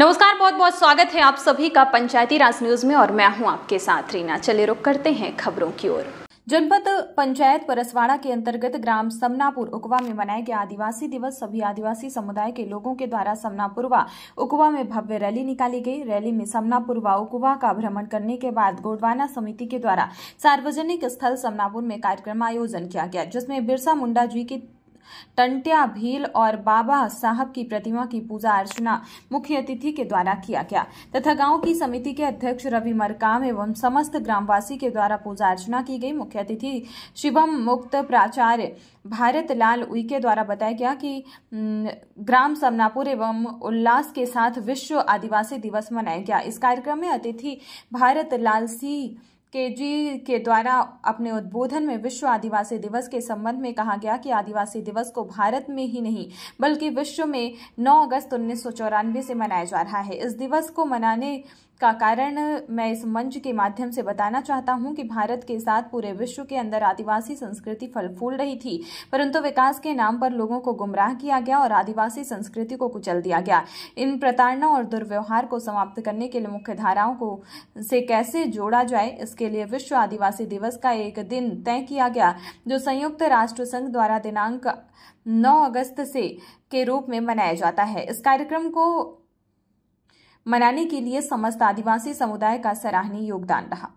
नमस्कार बहुत बहुत स्वागत है आप सभी का पंचायती राज न्यूज में और मैं हूं आपके साथ रीना चले रुक करते हैं खबरों की ओर जनपद पंचायत परसवाड़ा के अंतर्गत ग्राम समनापुर उकवा में मनाए गए आदिवासी दिवस सभी आदिवासी समुदाय के लोगों के द्वारा समनापुर व उकवा में भव्य रैली निकाली गई रैली में समनापुर व उकवा का भ्रमण करने के बाद गोडवाना समिति के द्वारा सार्वजनिक स्थल समनापुर में कार्यक्रम आयोजन किया गया जिसमें बिरसा मुंडा जी की टंट्या भील और बाबा साहब की प्रतिमा की पूजा अर्चना मुख्य अतिथि के द्वारा किया गया तथा गांव की समिति के अध्यक्ष रवि मरकाम एवं समस्त ग्रामवासी के द्वारा पूजा अर्चना की गई मुख्य अतिथि शिवम मुक्त प्राचार्य भारत लाल उइके द्वारा बताया गया कि ग्राम समनापुर एवं उल्लास के साथ विश्व आदिवासी दिवस मनाया गया इस कार्यक्रम में अतिथि भारत लाल सिंह के जी के द्वारा अपने उद्बोधन में विश्व आदिवासी दिवस के संबंध में कहा गया कि आदिवासी दिवस को भारत में ही नहीं बल्कि विश्व में 9 अगस्त उन्नीस से मनाया जा रहा है इस दिवस को मनाने का कारण मैं इस मंच के माध्यम से बताना चाहता हूं कि भारत के साथ पूरे विश्व के अंदर आदिवासी संस्कृति फल फूल रही थी परंतु विकास के नाम पर लोगों को गुमराह किया गया और आदिवासी संस्कृति को कुचल दिया गया इन प्रताड़ना और दुर्व्यवहार को समाप्त करने के लिए मुख्य धाराओं को से कैसे जोड़ा जाए इसके के लिए विश्व आदिवासी दिवस का एक दिन तय किया गया जो संयुक्त राष्ट्र संघ द्वारा दिनांक 9 अगस्त से के रूप में मनाया जाता है इस कार्यक्रम को मनाने के लिए समस्त आदिवासी समुदाय का सराहनीय योगदान रहा